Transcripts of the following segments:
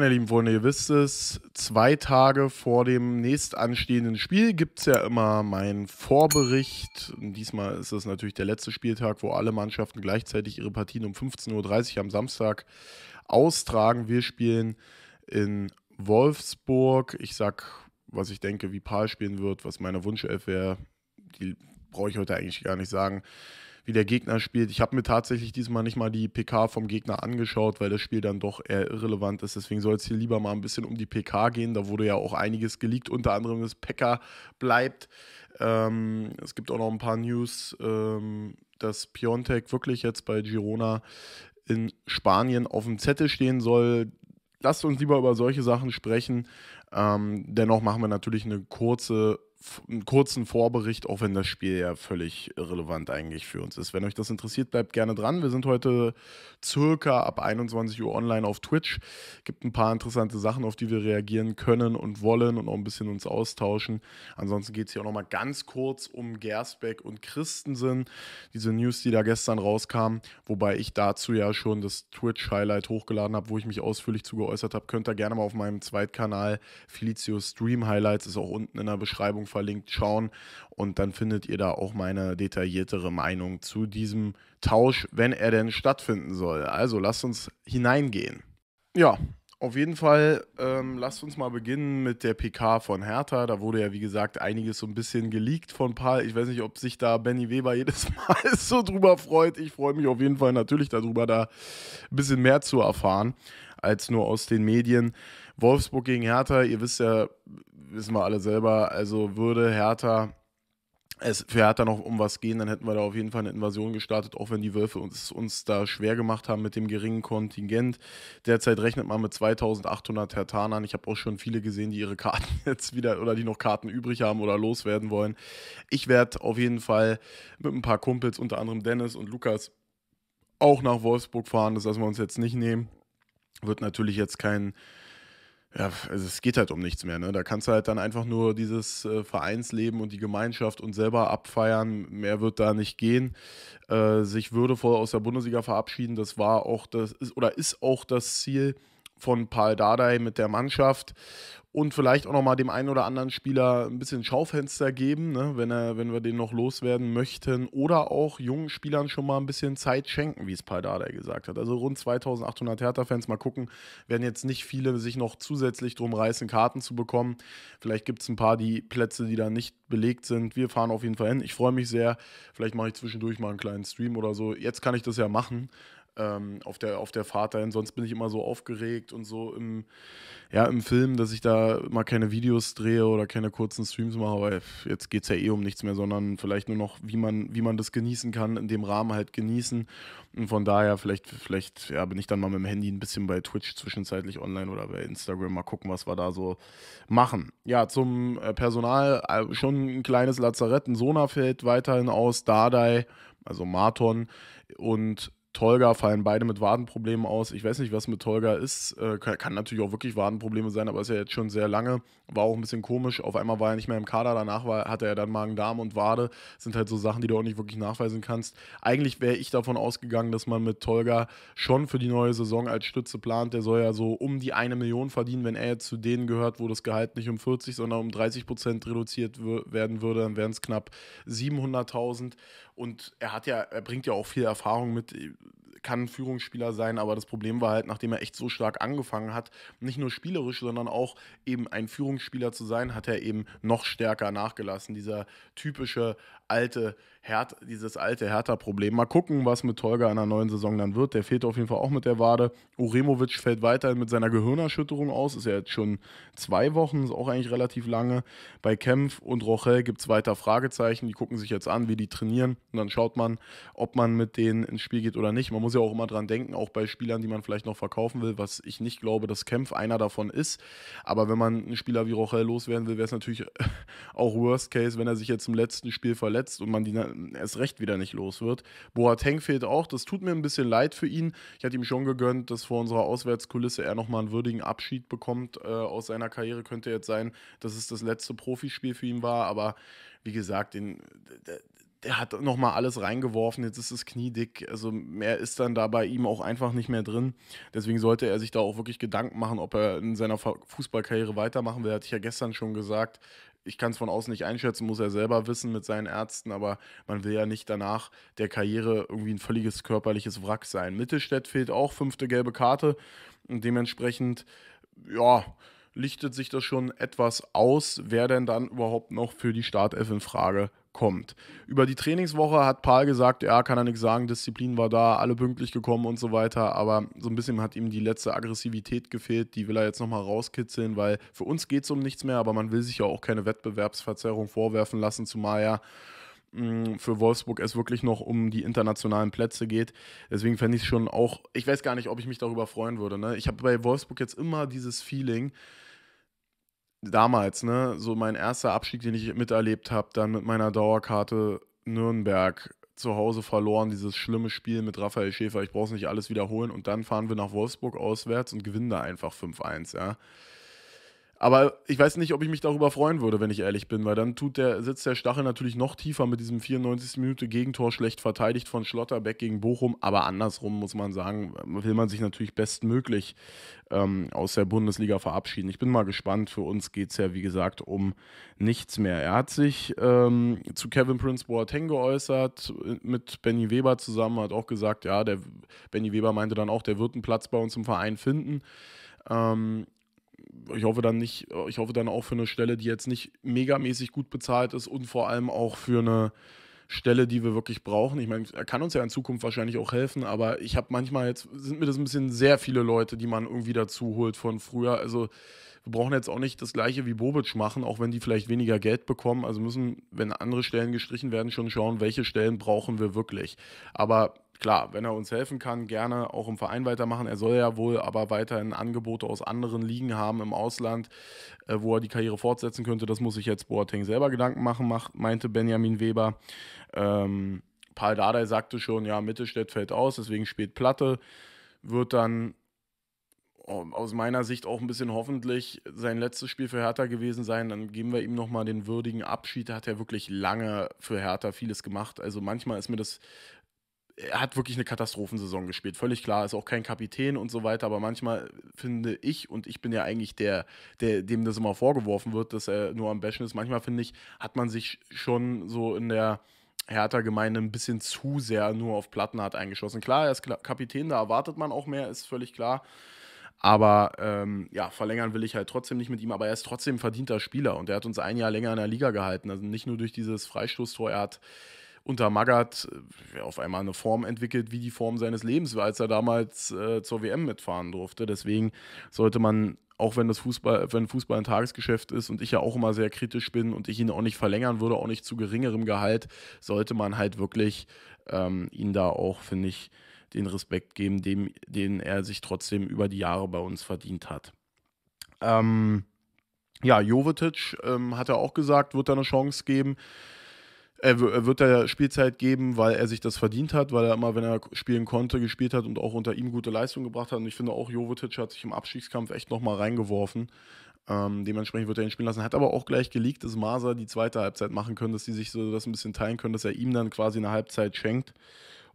meine lieben Freunde, ihr wisst es, zwei Tage vor dem nächst anstehenden Spiel gibt es ja immer meinen Vorbericht. Und diesmal ist es natürlich der letzte Spieltag, wo alle Mannschaften gleichzeitig ihre Partien um 15.30 Uhr am Samstag austragen. Wir spielen in Wolfsburg. Ich sag, was ich denke, wie Paul spielen wird, was meine Wunschelf wäre. Die brauche ich heute eigentlich gar nicht sagen wie der Gegner spielt. Ich habe mir tatsächlich diesmal nicht mal die PK vom Gegner angeschaut, weil das Spiel dann doch eher irrelevant ist. Deswegen soll es hier lieber mal ein bisschen um die PK gehen. Da wurde ja auch einiges geleakt, unter anderem, dass Pekka bleibt. Ähm, es gibt auch noch ein paar News, ähm, dass Piontek wirklich jetzt bei Girona in Spanien auf dem Zettel stehen soll. Lasst uns lieber über solche Sachen sprechen. Ähm, dennoch machen wir natürlich eine kurze einen kurzen Vorbericht, auch wenn das Spiel ja völlig irrelevant eigentlich für uns ist. Wenn euch das interessiert, bleibt gerne dran. Wir sind heute circa ab 21 Uhr online auf Twitch. Gibt ein paar interessante Sachen, auf die wir reagieren können und wollen und auch ein bisschen uns austauschen. Ansonsten geht es hier auch nochmal ganz kurz um Gersbeck und Christensen. Diese News, die da gestern rauskam, wobei ich dazu ja schon das Twitch-Highlight hochgeladen habe, wo ich mich ausführlich zu geäußert habe. Könnt ihr gerne mal auf meinem Zweitkanal Felicio Stream Highlights, ist auch unten in der Beschreibung verlinkt, schauen. Und dann findet ihr da auch meine detailliertere Meinung zu diesem Tausch, wenn er denn stattfinden soll. Also lasst uns hineingehen. Ja, auf jeden Fall, ähm, lasst uns mal beginnen mit der PK von Hertha. Da wurde ja, wie gesagt, einiges so ein bisschen geleakt von Paul. Ich weiß nicht, ob sich da Benny Weber jedes Mal so drüber freut. Ich freue mich auf jeden Fall natürlich darüber, da ein bisschen mehr zu erfahren als nur aus den Medien. Wolfsburg gegen Hertha, ihr wisst ja, wissen wir alle selber, also würde Hertha es für Hertha noch um was gehen, dann hätten wir da auf jeden Fall eine Invasion gestartet, auch wenn die Wölfe uns, uns da schwer gemacht haben mit dem geringen Kontingent. Derzeit rechnet man mit 2800 Hertanern. Ich habe auch schon viele gesehen, die ihre Karten jetzt wieder oder die noch Karten übrig haben oder loswerden wollen. Ich werde auf jeden Fall mit ein paar Kumpels, unter anderem Dennis und Lukas, auch nach Wolfsburg fahren. Das lassen wir uns jetzt nicht nehmen. Wird natürlich jetzt kein ja, also es geht halt um nichts mehr. Ne? Da kannst du halt dann einfach nur dieses äh, Vereinsleben und die Gemeinschaft und selber abfeiern. Mehr wird da nicht gehen. Äh, sich würdevoll aus der Bundesliga verabschieden, das war auch das, ist, oder ist auch das Ziel von Paul Dardai mit der Mannschaft und vielleicht auch nochmal dem einen oder anderen Spieler ein bisschen Schaufenster geben, ne, wenn, er, wenn wir den noch loswerden möchten. Oder auch jungen Spielern schon mal ein bisschen Zeit schenken, wie es Paul Dardai gesagt hat. Also rund 2800 Hertha-Fans, mal gucken, werden jetzt nicht viele sich noch zusätzlich drum reißen, Karten zu bekommen. Vielleicht gibt es ein paar die Plätze, die da nicht belegt sind. Wir fahren auf jeden Fall hin. Ich freue mich sehr. Vielleicht mache ich zwischendurch mal einen kleinen Stream oder so. Jetzt kann ich das ja machen ähm, auf, der, auf der Fahrt dahin. Sonst bin ich immer so aufgeregt und so im, ja, im Film, dass ich da mal keine Videos drehe oder keine kurzen Streams mache. weil jetzt geht es ja eh um nichts mehr, sondern vielleicht nur noch, wie man, wie man das genießen kann, in dem Rahmen halt genießen. Und von daher, vielleicht, vielleicht ja, bin ich dann mal mit dem Handy ein bisschen bei Twitch zwischenzeitlich online oder bei Instagram mal gucken, was wir da so machen. Ja, zum äh, Personal äh, schon ein kleines Lazarett, ein fällt weiterhin aus, Dardai, also Marton und Tolga fallen beide mit Wadenproblemen aus. Ich weiß nicht, was mit Tolga ist. Äh, kann, kann, natürlich auch wirklich Wadenprobleme sein, aber ist ja jetzt schon sehr lange. War auch ein bisschen komisch. Auf einmal war er nicht mehr im Kader. Danach war, hatte er dann Magen-Darm und Wade. Das sind halt so Sachen, die du auch nicht wirklich nachweisen kannst. Eigentlich wäre ich davon ausgegangen, dass man mit Tolga schon für die neue Saison als Stütze plant. Der soll ja so um die eine Million verdienen. Wenn er jetzt zu denen gehört, wo das Gehalt nicht um 40, sondern um 30 Prozent reduziert werden würde, dann wären es knapp 700.000. Und er hat ja, er bringt ja auch viel Erfahrung mit kann ein Führungsspieler sein, aber das Problem war halt, nachdem er echt so stark angefangen hat, nicht nur spielerisch, sondern auch eben ein Führungsspieler zu sein, hat er eben noch stärker nachgelassen. Dieser typische alte Herd, dieses alte Hertha-Problem. Mal gucken, was mit Tolga in der neuen Saison dann wird. Der fehlt auf jeden Fall auch mit der Wade. Uremovic fällt weiterhin mit seiner Gehirnerschütterung aus. Ist ja jetzt schon zwei Wochen, ist auch eigentlich relativ lange. Bei Kempf und Rochel gibt es weiter Fragezeichen. Die gucken sich jetzt an, wie die trainieren. Und dann schaut man, ob man mit denen ins Spiel geht oder nicht man muss ja auch immer dran denken, auch bei Spielern, die man vielleicht noch verkaufen will, was ich nicht glaube, dass Kempf einer davon ist. Aber wenn man einen Spieler wie Rochel loswerden will, wäre es natürlich auch Worst Case, wenn er sich jetzt im letzten Spiel verletzt und man die erst recht wieder nicht los wird. Boateng fehlt auch, das tut mir ein bisschen leid für ihn. Ich hatte ihm schon gegönnt, dass vor unserer Auswärtskulisse er nochmal einen würdigen Abschied bekommt äh, aus seiner Karriere. Könnte jetzt sein, dass es das letzte Profispiel für ihn war, aber wie gesagt, den, er hat nochmal alles reingeworfen, jetzt ist es kniedick. Also mehr ist dann da bei ihm auch einfach nicht mehr drin. Deswegen sollte er sich da auch wirklich Gedanken machen, ob er in seiner Fußballkarriere weitermachen will. Hatte ich ja gestern schon gesagt. Ich kann es von außen nicht einschätzen, muss er selber wissen mit seinen Ärzten, aber man will ja nicht danach der Karriere irgendwie ein völliges körperliches Wrack sein. Mittelstädt fehlt auch, fünfte gelbe Karte. Und dementsprechend, ja, lichtet sich das schon etwas aus, wer denn dann überhaupt noch für die Startelf in Frage kommt. Über die Trainingswoche hat Paul gesagt, ja, kann er nichts sagen, Disziplin war da, alle pünktlich gekommen und so weiter, aber so ein bisschen hat ihm die letzte Aggressivität gefehlt, die will er jetzt nochmal rauskitzeln, weil für uns geht es um nichts mehr, aber man will sich ja auch keine Wettbewerbsverzerrung vorwerfen lassen, zumal ja mm, für Wolfsburg es wirklich noch um die internationalen Plätze geht. Deswegen fände ich es schon auch, ich weiß gar nicht, ob ich mich darüber freuen würde. Ne? Ich habe bei Wolfsburg jetzt immer dieses Feeling, damals, ne, so mein erster Abstieg, den ich miterlebt habe, dann mit meiner Dauerkarte Nürnberg zu Hause verloren, dieses schlimme Spiel mit Raphael Schäfer, ich brauche es nicht alles wiederholen und dann fahren wir nach Wolfsburg auswärts und gewinnen da einfach 5-1, ja. Aber ich weiß nicht, ob ich mich darüber freuen würde, wenn ich ehrlich bin, weil dann tut der, sitzt der Stachel natürlich noch tiefer mit diesem 94. Minute Gegentor schlecht verteidigt von Schlotterbeck gegen Bochum. Aber andersrum muss man sagen, will man sich natürlich bestmöglich ähm, aus der Bundesliga verabschieden. Ich bin mal gespannt. Für uns geht es ja, wie gesagt, um nichts mehr. Er hat sich ähm, zu Kevin Prince Boateng geäußert, mit Benny Weber zusammen, hat auch gesagt, ja, der Benny Weber meinte dann auch, der wird einen Platz bei uns im Verein finden. Ähm, ich hoffe dann nicht, äh, ich hoffe dann auch für eine Stelle, die jetzt nicht megamäßig gut bezahlt ist und vor allem auch für eine Stelle, die wir wirklich brauchen. Ich meine, er kann uns ja in Zukunft wahrscheinlich auch helfen, aber ich habe manchmal jetzt, sind mir das ein bisschen sehr viele Leute, die man irgendwie dazu holt von früher. Also wir brauchen jetzt auch nicht das gleiche wie Bobic machen, auch wenn die vielleicht weniger Geld bekommen. Also müssen, wenn andere Stellen gestrichen werden, schon schauen, welche Stellen brauchen wir wirklich. Aber klar, wenn er uns helfen kann, gerne auch im Verein weitermachen. Er soll ja wohl aber weiterhin Angebote aus anderen Ligen haben im Ausland, äh, wo er die Karriere fortsetzen könnte. Das muss sich jetzt Boateng selber Gedanken machen, macht, meinte Benjamin Weber. Ähm, Paul Dardai sagte schon, ja, Mittelstädt fällt aus, deswegen spät Platte. Wird dann ähm, aus meiner Sicht auch ein bisschen hoffentlich sein letztes Spiel für Hertha gewesen sein. Dann geben wir ihm nochmal den würdigen Abschied. Da hat er wirklich lange für Hertha vieles gemacht. Also manchmal ist mir das er hat wirklich eine Katastrophensaison gespielt. Völlig klar, ist auch kein Kapitän und so weiter, aber manchmal finde ich, und ich bin ja eigentlich der, der dem das immer vorgeworfen wird, dass er nur am Bashen ist, manchmal finde ich, hat man sich schon so in der Hertha-Gemeinde ein bisschen zu sehr nur auf Plattenhardt eingeschossen. Klar, er ist Kapitän, da erwartet man auch mehr, ist völlig klar. Aber ähm, ja, verlängern will ich halt trotzdem nicht mit ihm, aber er ist trotzdem verdienter Spieler und er hat uns ein Jahr länger in der Liga gehalten. Also nicht nur durch dieses Freistoßtor, er hat unter Magath äh, auf einmal eine Form entwickelt, wie die Form seines Lebens war, als er damals äh, zur WM mitfahren durfte. Deswegen sollte man, auch wenn das Fußball, wenn Fußball ein Tagesgeschäft ist und ich ja auch immer sehr kritisch bin und ich ihn auch nicht verlängern würde, auch nicht zu geringerem Gehalt, sollte man halt wirklich ähm, ihn da auch, finde ich, den Respekt geben, dem, den er sich trotzdem über die Jahre bei uns verdient hat. Ähm, ja, Jovetic ähm, hat er auch gesagt, wird da eine Chance geben er wird da Spielzeit geben, weil er sich das verdient hat, weil er immer, wenn er spielen konnte, gespielt hat und auch unter ihm gute Leistung gebracht hat. Und ich finde auch, Jovetic hat sich im Abstiegskampf echt nochmal reingeworfen. Ähm, dementsprechend wird er ihn spielen lassen. Hat aber auch gleich geleakt, dass Maser die zweite Halbzeit machen können, dass sie sich so das ein bisschen teilen können, dass er ihm dann quasi eine Halbzeit schenkt.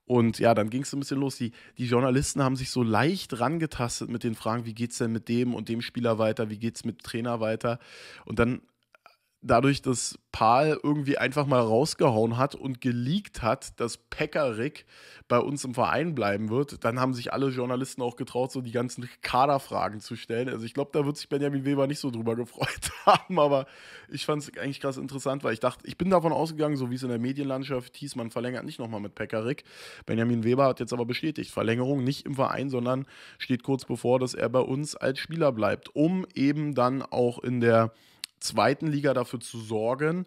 Und ja, dann ging es so ein bisschen los. Die, die Journalisten haben sich so leicht rangetastet mit den Fragen, wie geht es denn mit dem und dem Spieler weiter, wie geht es mit Trainer weiter. Und dann dadurch, dass Paul irgendwie einfach mal rausgehauen hat und geleakt hat, dass Pekarik bei uns im Verein bleiben wird, dann haben sich alle Journalisten auch getraut, so die ganzen Kaderfragen zu stellen. Also ich glaube, da wird sich Benjamin Weber nicht so drüber gefreut haben, aber ich fand es eigentlich krass interessant, weil ich dachte, ich bin davon ausgegangen, so wie es in der Medienlandschaft hieß, man verlängert nicht nochmal mit Pekarik. Benjamin Weber hat jetzt aber bestätigt, Verlängerung nicht im Verein, sondern steht kurz bevor, dass er bei uns als Spieler bleibt, um eben dann auch in der zweiten Liga dafür zu sorgen,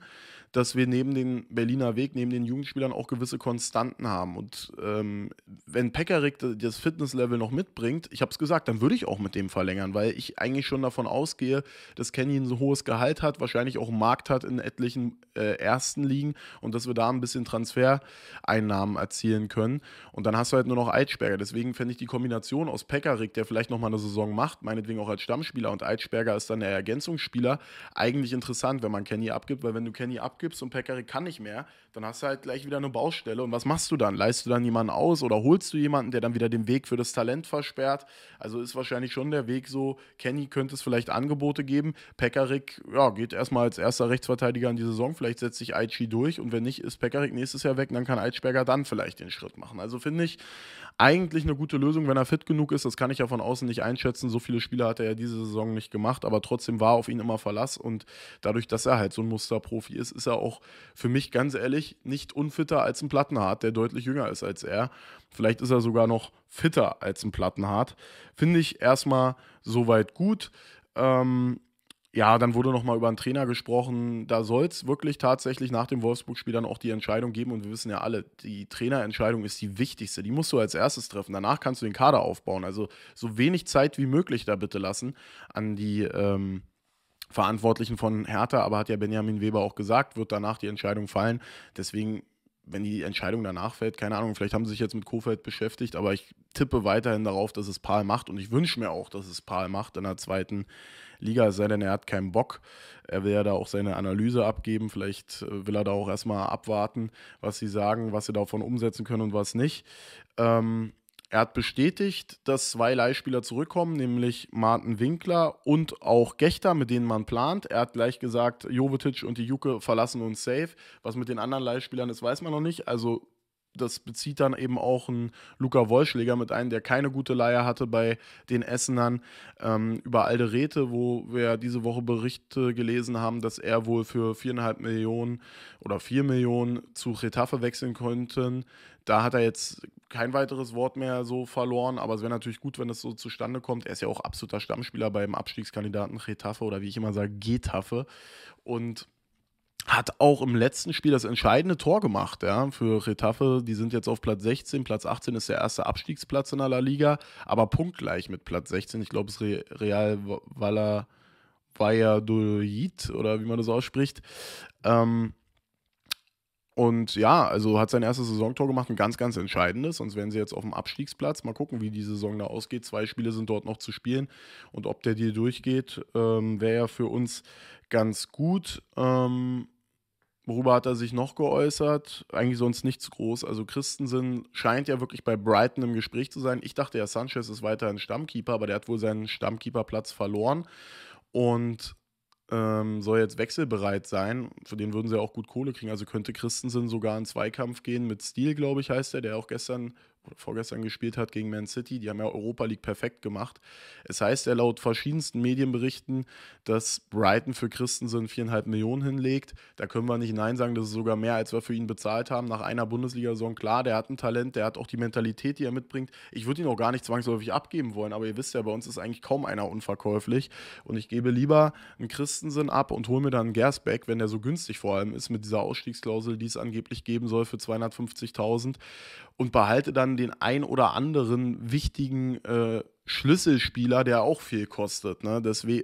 dass wir neben den Berliner Weg, neben den Jugendspielern auch gewisse Konstanten haben. Und ähm, wenn Pekarik das Fitnesslevel noch mitbringt, ich habe es gesagt, dann würde ich auch mit dem verlängern, weil ich eigentlich schon davon ausgehe, dass Kenny ein so hohes Gehalt hat, wahrscheinlich auch einen Markt hat in etlichen äh, ersten Ligen und dass wir da ein bisschen Transfereinnahmen erzielen können. Und dann hast du halt nur noch Eitschberger. Deswegen fände ich die Kombination aus Pekarik, der vielleicht nochmal eine Saison macht, meinetwegen auch als Stammspieler und Eitschberger ist dann der Ergänzungsspieler, eigentlich interessant, wenn man Kenny abgibt, weil wenn du Kenny abgibst, abgibst und Pekarik kann nicht mehr, dann hast du halt gleich wieder eine Baustelle. Und was machst du dann? Leihst du dann jemanden aus oder holst du jemanden, der dann wieder den Weg für das Talent versperrt? Also ist wahrscheinlich schon der Weg so, Kenny könnte es vielleicht Angebote geben. Pekarik ja, geht erstmal als erster Rechtsverteidiger in die Saison. Vielleicht setzt sich Aichi durch und wenn nicht, ist Pekarik nächstes Jahr weg. Und dann kann Eitschberger dann vielleicht den Schritt machen. Also finde ich eigentlich eine gute Lösung, wenn er fit genug ist. Das kann ich ja von außen nicht einschätzen. So viele Spiele hat er ja diese Saison nicht gemacht, aber trotzdem war auf ihn immer Verlass. Und dadurch, dass er halt so ein Musterprofi ist, ist er da auch für mich ganz ehrlich nicht unfitter als ein Plattenhardt, der deutlich jünger ist als er. Vielleicht ist er sogar noch fitter als ein Plattenhardt. Finde ich erstmal soweit gut. Ähm, ja, dann wurde nochmal über einen Trainer gesprochen. Da soll es wirklich tatsächlich nach dem Wolfsburg-Spiel dann auch die Entscheidung geben. Und wir wissen ja alle, die Trainerentscheidung ist die wichtigste. Die musst du als erstes treffen. Danach kannst du den Kader aufbauen. Also so wenig Zeit wie möglich da bitte lassen an die ähm, Verantwortlichen von Hertha, aber hat ja Benjamin Weber auch gesagt, wird danach die Entscheidung fallen. Deswegen, wenn die Entscheidung danach fällt, keine Ahnung, vielleicht haben sie sich jetzt mit Kofeld beschäftigt, aber ich tippe weiterhin darauf, dass es Paul macht und ich wünsche mir auch, dass es Paul macht in der zweiten Liga, es sei denn, er hat keinen Bock. Er will ja da auch seine Analyse abgeben. Vielleicht äh, will er da auch erstmal abwarten, was sie sagen, was sie davon umsetzen können und was nicht. Ähm, er hat bestätigt, dass zwei Leihspieler zurückkommen, nämlich Martin Winkler und auch Gechter, mit denen man plant. Er hat gleich gesagt, Jovetic und die Juke verlassen uns safe. Was mit den anderen Leihspielern ist, weiß man noch nicht. Also das bezieht dann eben auch ein Luca Wollschläger mit ein, der keine gute Leier hatte bei den Essenern. Ähm, über Alderete, wo wir diese Woche Berichte gelesen haben, dass er wohl für viereinhalb Millionen oder vier Millionen zu Retafe wechseln könnte. Da hat er jetzt kein weiteres Wort mehr so verloren, aber es wäre natürlich gut, wenn das so zustande kommt. Er ist ja auch absoluter Stammspieler beim Abstiegskandidaten Getafe oder wie ich immer sage, Getafe. Und hat auch im letzten Spiel das entscheidende Tor gemacht, ja, für Retafe. Die sind jetzt auf Platz 16. Platz 18 ist der erste Abstiegsplatz in aller Liga, aber punktgleich mit Platz 16. Ich glaube, es ist Real Valladolid oder wie man das ausspricht. Ähm, und ja, also hat sein erstes Saisontor gemacht, ein ganz, ganz entscheidendes. Sonst wären sie jetzt auf dem Abstiegsplatz. Mal gucken, wie die Saison da ausgeht. Zwei Spiele sind dort noch zu spielen. Und ob der Deal durchgeht, ähm, wäre ja für uns ganz gut. Ähm, worüber hat er sich noch geäußert? Eigentlich sonst nichts groß. Also Christensen scheint ja wirklich bei Brighton im Gespräch zu sein. Ich dachte ja, Sanchez ist weiterhin Stammkeeper, aber der hat wohl seinen Stammkeeperplatz verloren. Und ähm, soll jetzt wechselbereit sein. Für den würden sie ja auch gut Kohle kriegen. Also könnte Christensen sogar in Zweikampf gehen mit Steel, glaube ich, heißt er, der auch gestern vorgestern gespielt hat gegen Man City. Die haben ja Europa League perfekt gemacht. Es heißt ja laut verschiedensten Medienberichten, dass Brighton für Christensen viereinhalb Millionen hinlegt. Da können wir nicht Nein sagen, das ist sogar mehr, als wir für ihn bezahlt haben. Nach einer Bundesliga-Saison, klar, der hat ein Talent, der hat auch die Mentalität, die er mitbringt. Ich würde ihn auch gar nicht zwangsläufig abgeben wollen, aber ihr wisst ja, bei uns ist eigentlich kaum einer unverkäuflich. Und ich gebe lieber einen Christensen ab und hole mir dann einen Gersbeck, wenn der so günstig vor allem ist, mit dieser Ausstiegsklausel, die es angeblich geben soll für 250.000 und behalte dann den ein oder anderen wichtigen äh, Schlüsselspieler, der auch viel kostet. Ne? Das, äh,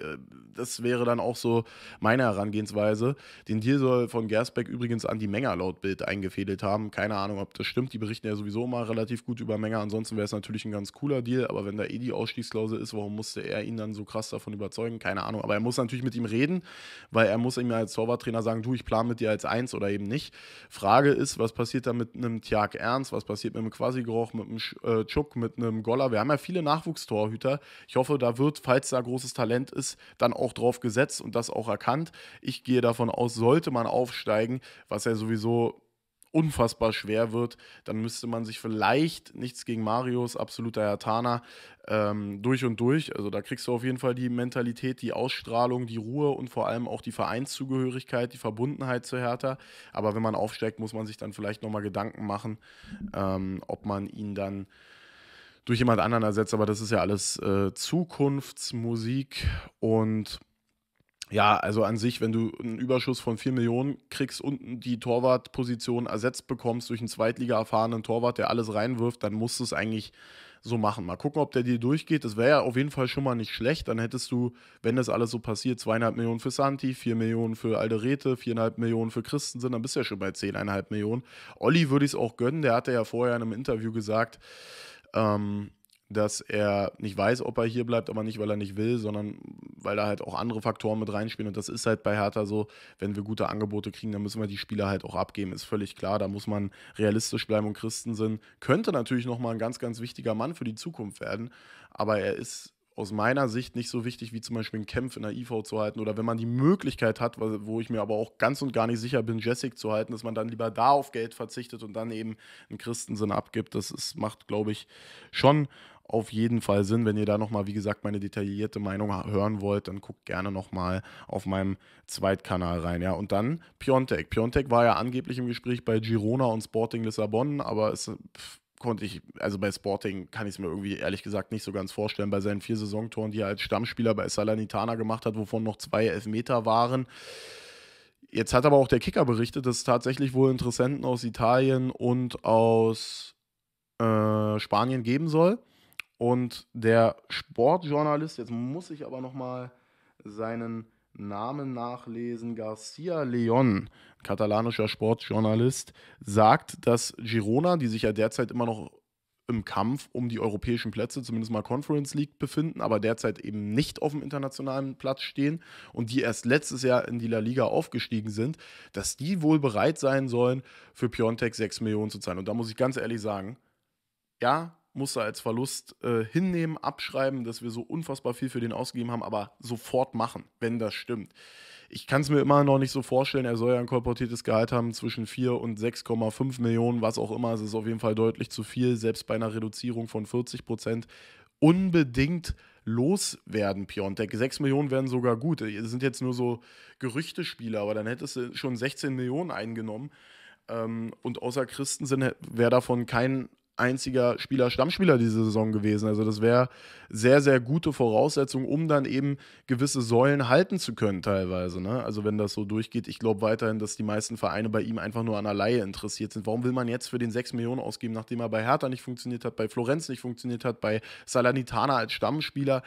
das, wäre dann auch so meine Herangehensweise. Den Deal soll von Gersbeck übrigens an die Menger laut Bild eingefädelt haben. Keine Ahnung, ob das stimmt. Die berichten ja sowieso immer relativ gut über Menger. Ansonsten wäre es natürlich ein ganz cooler Deal. Aber wenn da eh die Ausstiegsklausel ist, warum musste er ihn dann so krass davon überzeugen? Keine Ahnung. Aber er muss natürlich mit ihm reden, weil er muss ihm ja als Torwarttrainer sagen, du, ich plane mit dir als Eins oder eben nicht. Frage ist, was passiert da mit einem Tjag Ernst? Was passiert mit einem Quasi-Groch, mit einem Tschuk, äh, mit einem Goller? Wir haben ja viele Nachwuchs Ersatztorhüter. Ich hoffe, da wird, falls da großes Talent ist, dann auch drauf gesetzt und das auch erkannt. Ich gehe davon aus, sollte man aufsteigen, was ja sowieso unfassbar schwer wird, dann müsste man sich vielleicht nichts gegen Marius, absoluter Hertaner, ähm, durch und durch. Also da kriegst du auf jeden Fall die Mentalität, die Ausstrahlung, die Ruhe und vor allem auch die Vereinszugehörigkeit, die Verbundenheit zu Hertha. Aber wenn man aufsteigt, muss man sich dann vielleicht nochmal Gedanken machen, ähm, ob man ihn dann durch jemand anderen ersetzt, aber das ist ja alles äh, Zukunftsmusik und ja, also an sich, wenn du einen Überschuss von 4 Millionen kriegst und die Torwartposition ersetzt bekommst durch einen Zweitliga-erfahrenen Torwart, der alles reinwirft, dann musst du es eigentlich so machen. Mal gucken, ob der dir durchgeht. Das wäre ja auf jeden Fall schon mal nicht schlecht. Dann hättest du, wenn das alles so passiert, 2,5 Millionen für Santi, 4 Millionen für Alderete, 4,5 Millionen für Christensen, dann bist du ja schon bei 10,5 Millionen. Olli würde ich es auch gönnen, der hatte ja vorher in einem Interview gesagt, ähm, dass er nicht weiß, ob er hier bleibt, aber nicht, weil er nicht will, sondern weil da halt auch andere Faktoren mit reinspielen. Und das ist halt bei Hertha so, wenn wir gute Angebote kriegen, dann müssen wir die Spieler halt auch abgeben. Ist völlig klar, da muss man realistisch bleiben und Christensen könnte natürlich nochmal ein ganz, ganz wichtiger Mann für die Zukunft werden, aber er ist aus meiner Sicht nicht so wichtig wie zum Beispiel einen Kämpf in der IV zu halten oder wenn man die Möglichkeit hat, wo ich mir aber auch ganz und gar nicht sicher bin, Jessic zu halten, dass man dann lieber da auf Geld verzichtet und dann eben einen Christensen abgibt. Das ist, macht, glaube ich, schon auf jeden Fall Sinn. Wenn ihr da nochmal, wie gesagt, meine detaillierte Meinung hören wollt, dann guckt gerne nochmal auf meinem Zweitkanal rein. Ja, und dann Piontek. Piontek war ja angeblich im Gespräch bei Girona und Sporting Lissabon, aber es konnte ich, also bei Sporting kann ich es mir irgendwie ehrlich gesagt nicht so ganz vorstellen, bei seinen vier Saisontoren, die er als Stammspieler bei Salernitana gemacht hat, wovon noch zwei Elfmeter waren. Jetzt hat aber auch der Kicker berichtet, dass tatsächlich wohl Interessenten aus Italien und aus äh, Spanien geben soll. Und der Sportjournalist, jetzt muss ich aber nochmal seinen Namen nachlesen. Garcia Leon, katalanischer Sportjournalist, sagt, dass Girona, die sich ja derzeit immer noch im Kampf um die europäischen Plätze, zumindest mal Conference League, befinden, aber derzeit eben nicht auf dem internationalen Platz stehen und die erst letztes Jahr in die La Liga aufgestiegen sind, dass die wohl bereit sein sollen, für Piontek 6 Millionen zu zahlen. Und da muss ich ganz ehrlich sagen, ja, musst du als Verlust äh, hinnehmen, abschreiben, dass wir so unfassbar viel für den ausgegeben haben, aber sofort machen, wenn das stimmt. Ich kann es mir immer noch nicht so vorstellen, er soll ja ein kolportiertes Gehalt haben zwischen 4 und 6,5 Millionen, was auch immer. Es ist auf jeden Fall deutlich zu viel, selbst bei einer Reduzierung von 40 Prozent. Unbedingt loswerden, Piontek. 6 Millionen wären sogar gut. Das sind jetzt nur so Gerüchtespiele, aber dann hättest du schon 16 Millionen eingenommen. Ähm, und außer Christensen wäre davon kein einziger Spieler Stammspieler diese Saison gewesen. Also das wäre sehr, sehr gute Voraussetzung, um dann eben gewisse Säulen halten zu können teilweise. Ne? Also wenn das so durchgeht, ich glaube weiterhin, dass die meisten Vereine bei ihm einfach nur an der Laie interessiert sind. Warum will man jetzt für den 6 Millionen ausgeben, nachdem er bei Hertha nicht funktioniert hat, bei Florenz nicht funktioniert hat, bei Salanitana als Stammspieler?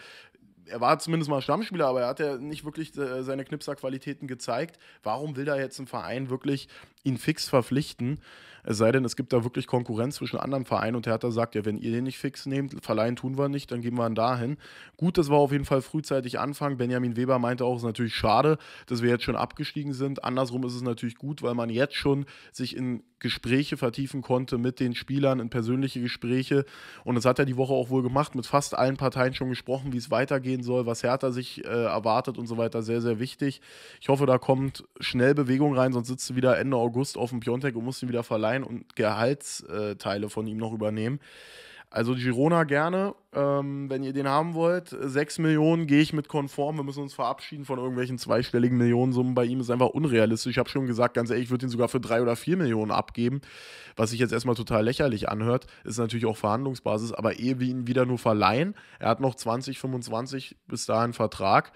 er war zumindest mal Stammspieler, aber er hat ja nicht wirklich äh, seine knipser gezeigt. Warum will da jetzt ein Verein wirklich ihn fix verpflichten? Es sei denn, es gibt da wirklich Konkurrenz zwischen anderen Vereinen und Hertha sagt, ja, wenn ihr den nicht fix nehmt, verleihen tun wir nicht, dann gehen wir ihn dahin. Gut, das war auf jeden Fall frühzeitig Anfang. Benjamin Weber meinte auch, es ist natürlich schade, dass wir jetzt schon abgestiegen sind. Andersrum ist es natürlich gut, weil man jetzt schon sich in Gespräche vertiefen konnte mit den Spielern, in persönliche Gespräche. Und das hat er die Woche auch wohl gemacht, mit fast allen Parteien schon gesprochen, wie es weitergehen soll, was Hertha sich äh, erwartet und so weiter. Sehr, sehr wichtig. Ich hoffe, da kommt schnell Bewegung rein, sonst sitzt du wieder Ende August auf dem Piontek und musst ihn wieder verleihen sein und Gehaltsteile von ihm noch übernehmen. Also Girona gerne, ähm, wenn ihr den haben wollt. 6 Millionen gehe ich mit konform. Wir müssen uns verabschieden von irgendwelchen zweistelligen Millionensummen. Bei ihm ist einfach unrealistisch. Ich habe schon gesagt, ganz ehrlich, ich würde ihn sogar für 3 oder 4 Millionen abgeben. Was sich jetzt erstmal total lächerlich anhört, ist natürlich auch Verhandlungsbasis. Aber ehe wir ihn wieder nur verleihen, er hat noch 20, 25 bis dahin Vertrag.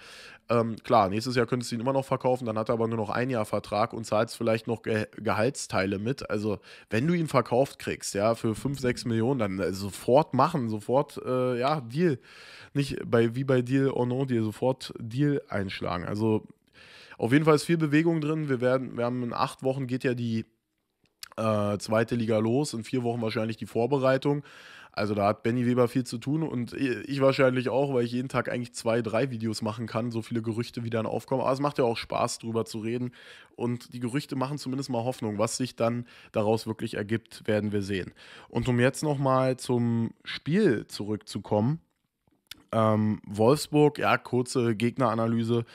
Ähm, klar, nächstes Jahr könntest du ihn immer noch verkaufen, dann hat er aber nur noch ein Jahr Vertrag und zahlst vielleicht noch Ge Gehaltsteile mit. Also, wenn du ihn verkauft kriegst, ja, für 5, 6 Millionen, dann sofort. Also, sofort machen, sofort, äh, ja, Deal. Nicht bei, wie bei Deal or No Deal, sofort Deal einschlagen. Also auf jeden Fall ist viel Bewegung drin. Wir werden, wir haben in acht Wochen geht ja die äh, zweite Liga los, in vier Wochen wahrscheinlich die Vorbereitung. Also da hat Benny Weber viel zu tun und ich wahrscheinlich auch, weil ich jeden Tag eigentlich zwei, drei Videos machen kann, so viele Gerüchte wie dann aufkommen. Aber es macht ja auch Spaß, drüber zu reden. Und die Gerüchte machen zumindest mal Hoffnung. Was sich dann daraus wirklich ergibt, werden wir sehen. Und um jetzt nochmal zum Spiel zurückzukommen, ähm, Wolfsburg, ja, kurze Gegneranalyse.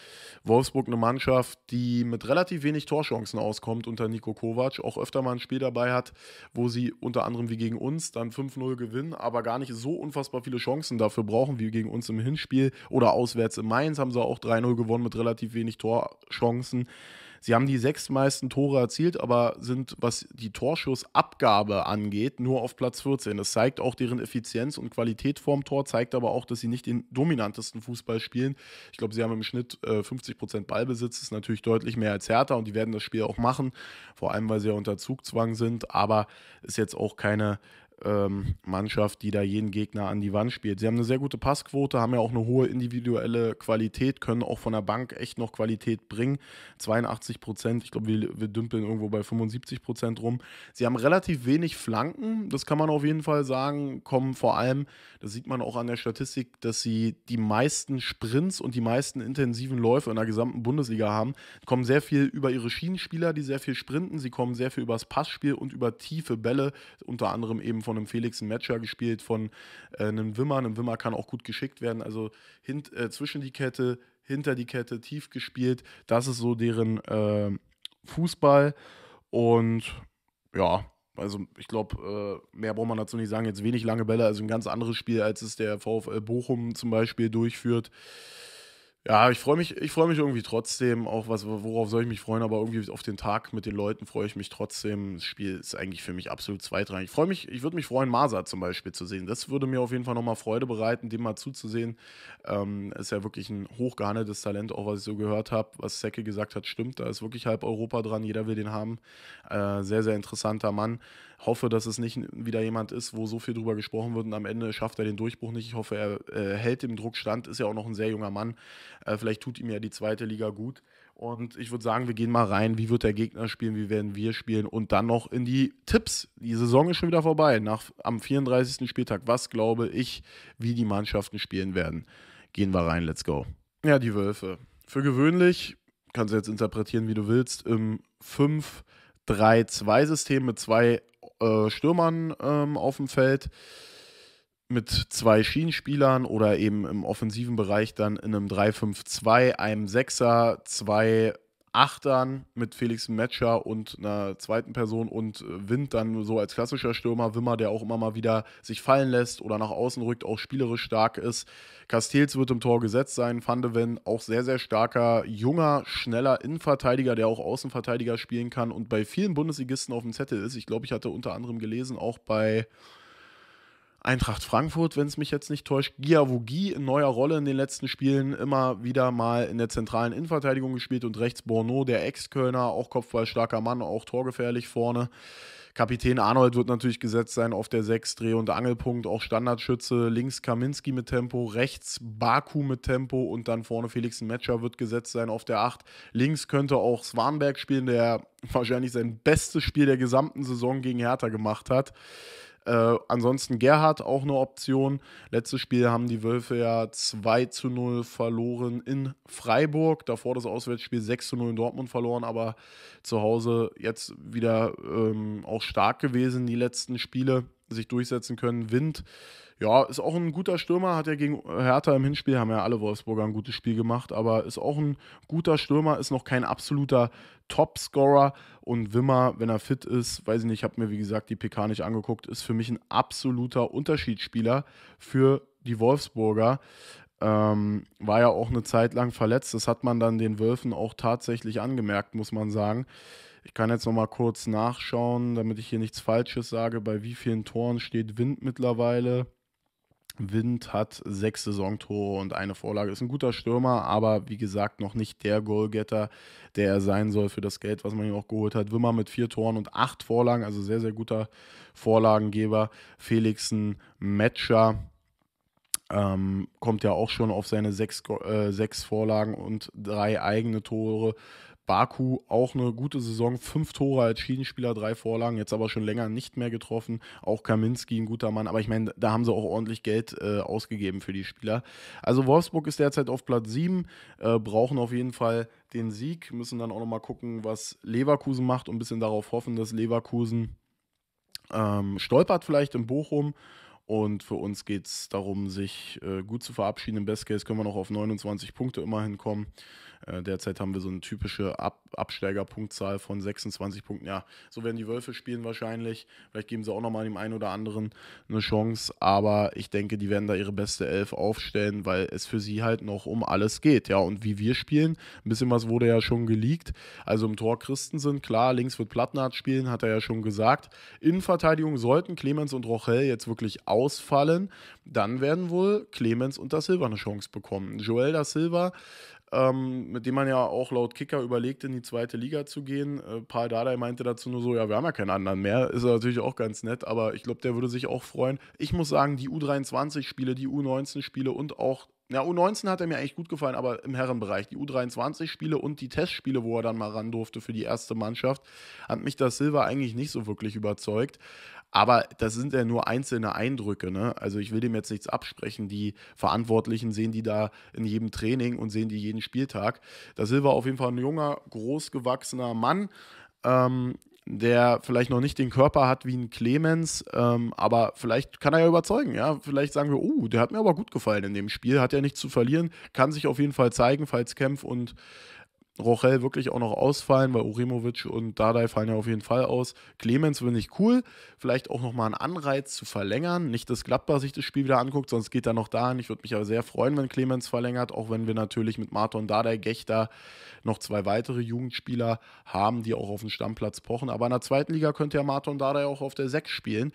Wolfsburg eine Mannschaft, die mit relativ wenig Torchancen auskommt unter Nico Kovac, auch öfter mal ein Spiel dabei hat, wo sie unter anderem wie gegen uns dann 5-0 gewinnen, aber gar nicht so unfassbar viele Chancen dafür brauchen wie gegen uns im Hinspiel oder auswärts in Mainz haben sie auch 3-0 gewonnen mit relativ wenig Torchancen. Sie haben die sechs meisten Tore erzielt, aber sind, was die Torschussabgabe angeht, nur auf Platz 14. Das zeigt auch deren Effizienz und Qualität vorm Tor, zeigt aber auch, dass sie nicht den dominantesten Fußball spielen. Ich glaube, sie haben im Schnitt äh, 50 Prozent Ballbesitz, ist natürlich deutlich mehr als Hertha und die werden das Spiel auch machen, vor allem, weil sie ja unter Zugzwang sind, aber ist jetzt auch keine ähm, Mannschaft, die da jeden Gegner an die Wand spielt. Sie haben eine sehr gute Passquote, haben ja auch eine hohe individuelle Qualität, können auch von der Bank echt noch Qualität bringen. 82 Prozent, ich glaube, wir, wir dümpeln irgendwo bei 75 Prozent rum. Sie haben relativ wenig Flanken, das kann man auf jeden Fall sagen, kommen vor allem, das sieht man auch an der Statistik, dass sie die meisten Sprints und die meisten intensiven Läufe in der gesamten Bundesliga haben, Sie kommen sehr viel über ihre Schienenspieler, die sehr viel sprinten, sie kommen sehr viel übers Passspiel und über tiefe Bälle, unter anderem eben von von einem Felix Matcher gespielt, von äh, einem Wimmer. Ein Wimmer kann auch gut geschickt werden. Also hint, äh, zwischen die Kette, hinter die Kette, tief gespielt. Das ist so deren äh, Fußball. Und ja, also ich glaube, äh, mehr braucht man dazu nicht sagen. Jetzt wenig lange Bälle, also ein ganz anderes Spiel, als es der VfL Bochum zum Beispiel durchführt. Ja, ich freue mich, ich mich irgendwie trotzdem, auch was, worauf soll ich mich freuen, aber irgendwie auf den Tag mit den Leuten freue ich mich trotzdem. Das Spiel ist eigentlich für mich absolut zweitrangig. Ich freue mich, ich würde mich freuen, Masa zum Beispiel zu sehen. Das würde mir auf jeden Fall nochmal Freude bereiten, dem mal zuzusehen. Ähm, ist ja wirklich ein hochgehandeltes Talent, auch was ich so gehört habe, was Secke gesagt hat, stimmt. Da ist wirklich halb Europa dran, jeder will den haben. Äh, sehr, sehr interessanter Mann hoffe, dass es nicht wieder jemand ist, wo so viel drüber gesprochen wird und am Ende schafft er den Durchbruch nicht. Ich hoffe, er äh, hält dem Druck stand, ist ja auch noch ein sehr junger Mann. Äh, vielleicht tut ihm ja die zweite Liga gut. Und ich würde sagen, wir gehen mal rein, wie wird der Gegner spielen, wie werden wir spielen und dann noch in die Tipps. Die Saison ist schon wieder vorbei, nach, am 34. Spieltag. Was glaube ich, wie die Mannschaften spielen werden? Gehen wir rein, let's go. Ja, die Wölfe. Für gewöhnlich, kannst du jetzt interpretieren, wie du willst, im 5-3-2-System mit zwei äh, Stürmern ähm, auf dem Feld mit zwei Schienenspielern oder eben im offensiven Bereich dann in einem 3-5-2, einem Sechser, zwei Achtern mit Felix Metscher und einer zweiten Person und äh, Wind dann so als klassischer Stürmer. Wimmer, der auch immer mal wieder sich fallen lässt oder nach außen rückt, auch spielerisch stark ist. Castells wird im Tor gesetzt sein. Van de auch sehr, sehr starker, junger, schneller Innenverteidiger, der auch Außenverteidiger spielen kann und bei vielen Bundesligisten auf dem Zettel ist. Ich glaube, ich hatte unter anderem gelesen, auch bei Eintracht Frankfurt, wenn es mich jetzt nicht täuscht, Giavogi in neuer Rolle in den letzten Spielen immer wieder mal in der zentralen Innenverteidigung gespielt und rechts Borneau, der Ex-Kölner, auch kopfballstarker Mann, auch torgefährlich vorne. Kapitän Arnold wird natürlich gesetzt sein auf der 6, Dreh- und Angelpunkt, auch Standardschütze, links Kaminski mit Tempo, rechts Baku mit Tempo und dann vorne Felix Metscher wird gesetzt sein auf der 8. Links könnte auch Swanberg spielen, der wahrscheinlich sein bestes Spiel der gesamten Saison gegen Hertha gemacht hat. Äh, ansonsten Gerhard auch eine Option. Letztes Spiel haben die Wölfe ja 2 zu 0 verloren in Freiburg. Davor das Auswärtsspiel 6 zu 0 in Dortmund verloren, aber zu Hause jetzt wieder ähm, auch stark gewesen, die letzten Spiele sich durchsetzen können. Wind, ja, ist auch ein guter Stürmer, hat ja gegen Hertha im Hinspiel, haben ja alle Wolfsburger ein gutes Spiel gemacht, aber ist auch ein guter Stürmer, ist noch kein absoluter Topscorer und Wimmer, wenn er fit ist, weiß ich nicht, ich habe mir wie gesagt die PK nicht angeguckt, ist für mich ein absoluter Unterschiedsspieler für die Wolfsburger. Ähm, war ja auch eine Zeit lang verletzt, das hat man dann den Wölfen auch tatsächlich angemerkt, muss man sagen. Ich kann jetzt noch mal kurz nachschauen, damit ich hier nichts Falsches sage, bei wie vielen Toren steht Wind mittlerweile. Wind hat sechs Saisontore und eine Vorlage. Ist ein guter Stürmer, aber wie gesagt, noch nicht der Goalgetter, der er sein soll für das Geld, was man ihm auch geholt hat. Wimmer mit vier Toren und acht Vorlagen, also sehr, sehr guter Vorlagengeber. Felixen Matcher ähm, kommt ja auch schon auf seine sechs, äh, sechs Vorlagen und drei eigene Tore. Baku auch eine gute Saison, fünf Tore als Schiedenspieler, drei Vorlagen, jetzt aber schon länger nicht mehr getroffen. Auch Kaminski ein guter Mann, aber ich meine, da haben sie auch ordentlich Geld äh, ausgegeben für die Spieler. Also Wolfsburg ist derzeit auf Platz 7, äh, brauchen auf jeden Fall den Sieg, müssen dann auch nochmal gucken, was Leverkusen macht und ein bisschen darauf hoffen, dass Leverkusen ähm, stolpert vielleicht in Bochum. Und für uns geht es darum, sich äh, gut zu verabschieden. Im Best Case können wir noch auf 29 Punkte immerhin kommen. Äh, derzeit haben wir so eine typische Ab Absteigerpunktzahl von 26 Punkten. Ja, so werden die Wölfe spielen wahrscheinlich. Vielleicht geben sie auch nochmal dem einen oder anderen eine Chance. Aber ich denke, die werden da ihre beste Elf aufstellen, weil es für sie halt noch um alles geht. Ja, und wie wir spielen, ein bisschen was wurde ja schon geleakt. Also im Tor Christensen, klar, links wird Plattnart spielen, hat er ja schon gesagt. Innenverteidigung sollten Clemens und Rochel jetzt wirklich ausfallen. Dann werden wohl Clemens und Da Silva eine Chance bekommen. Joel Da Silva ähm, mit dem man ja auch laut Kicker überlegt, in die zweite Liga zu gehen. Äh, Paul Dardai meinte dazu nur so, ja, wir haben ja keinen anderen mehr. Ist natürlich auch ganz nett, aber ich glaube, der würde sich auch freuen. Ich muss sagen, die U23-Spiele, die U19-Spiele und auch ja, U19 hat er mir eigentlich gut gefallen, aber im Herrenbereich, die U23-Spiele und die Testspiele, wo er dann mal ran durfte für die erste Mannschaft, hat mich das Silva eigentlich nicht so wirklich überzeugt. Aber das sind ja nur einzelne Eindrücke. Ne? Also ich will dem jetzt nichts absprechen. Die Verantwortlichen sehen die da in jedem Training und sehen die jeden Spieltag. Da Silva auf jeden Fall ein junger, großgewachsener Mann. Ähm, der vielleicht noch nicht den Körper hat wie ein Clemens, ähm, aber vielleicht kann er ja überzeugen, ja. Vielleicht sagen wir, oh, der hat mir aber gut gefallen in dem Spiel, hat ja nichts zu verlieren, kann sich auf jeden Fall zeigen, falls Kempf und Rochel wirklich auch noch ausfallen, weil Urimovic und Dadai fallen ja auf jeden Fall aus. Clemens finde ich cool. Vielleicht auch nochmal einen Anreiz zu verlängern. Nicht, dass Gladbach sich das Spiel wieder anguckt, sonst geht er noch dahin. Ich würde mich aber sehr freuen, wenn Clemens verlängert, auch wenn wir natürlich mit Marton Dadai, Gechter noch zwei weitere Jugendspieler haben, die auch auf den Stammplatz pochen. Aber in der zweiten Liga könnte ja Marton Dadai auch auf der 6 spielen.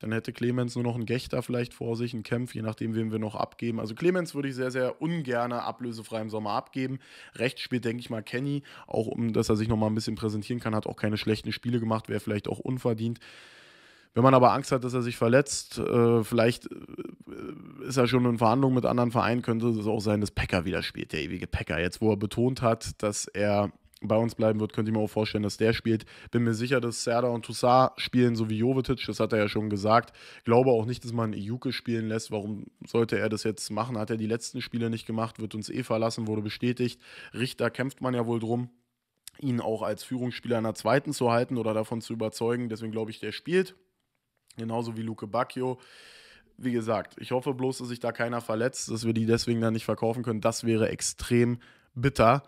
Dann hätte Clemens nur noch einen Gechter vielleicht vor sich, einen Kämpf, je nachdem, wem wir noch abgeben. Also Clemens würde ich sehr, sehr ungerne ablösefrei im Sommer abgeben. Rechts spielt, denke ich mal, Thema Kenny, auch um, dass er sich nochmal ein bisschen präsentieren kann, hat auch keine schlechten Spiele gemacht, wäre vielleicht auch unverdient. Wenn man aber Angst hat, dass er sich verletzt, äh, vielleicht äh, ist er schon in Verhandlungen mit anderen Vereinen, könnte es auch sein, dass Pekka wieder spielt, der ewige Pekka. Jetzt, wo er betont hat, dass er bei uns bleiben wird, könnte ich mir auch vorstellen, dass der spielt. Bin mir sicher, dass Serda und Toussaint spielen, so wie Jovetic, das hat er ja schon gesagt. Glaube auch nicht, dass man Iuke spielen lässt. Warum sollte er das jetzt machen? Hat er die letzten Spiele nicht gemacht, wird uns eh verlassen, wurde bestätigt. Richter kämpft man ja wohl drum, ihn auch als Führungsspieler einer zweiten zu halten oder davon zu überzeugen. Deswegen glaube ich, der spielt. Genauso wie Luke Bacchio wie gesagt, ich hoffe bloß, dass sich da keiner verletzt, dass wir die deswegen dann nicht verkaufen können. Das wäre extrem bitter.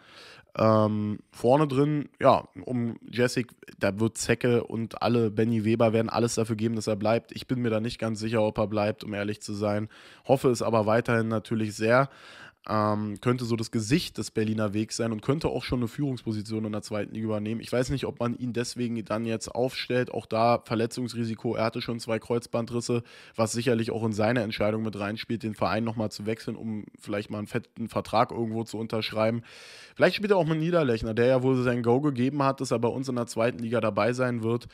Ähm, vorne drin, ja, um Jessic, da wird Zecke und alle, Benny Weber werden alles dafür geben, dass er bleibt. Ich bin mir da nicht ganz sicher, ob er bleibt, um ehrlich zu sein. Hoffe es aber weiterhin natürlich sehr ähm, könnte so das Gesicht des Berliner Wegs sein und könnte auch schon eine Führungsposition in der zweiten Liga übernehmen. Ich weiß nicht, ob man ihn deswegen dann jetzt aufstellt. Auch da Verletzungsrisiko. Er hatte schon zwei Kreuzbandrisse, was sicherlich auch in seine Entscheidung mit reinspielt, den Verein nochmal zu wechseln, um vielleicht mal einen fetten Vertrag irgendwo zu unterschreiben. Vielleicht spielt er auch mit Niederlechner, der ja wohl sein Go gegeben hat, dass er bei uns in der zweiten Liga dabei sein wird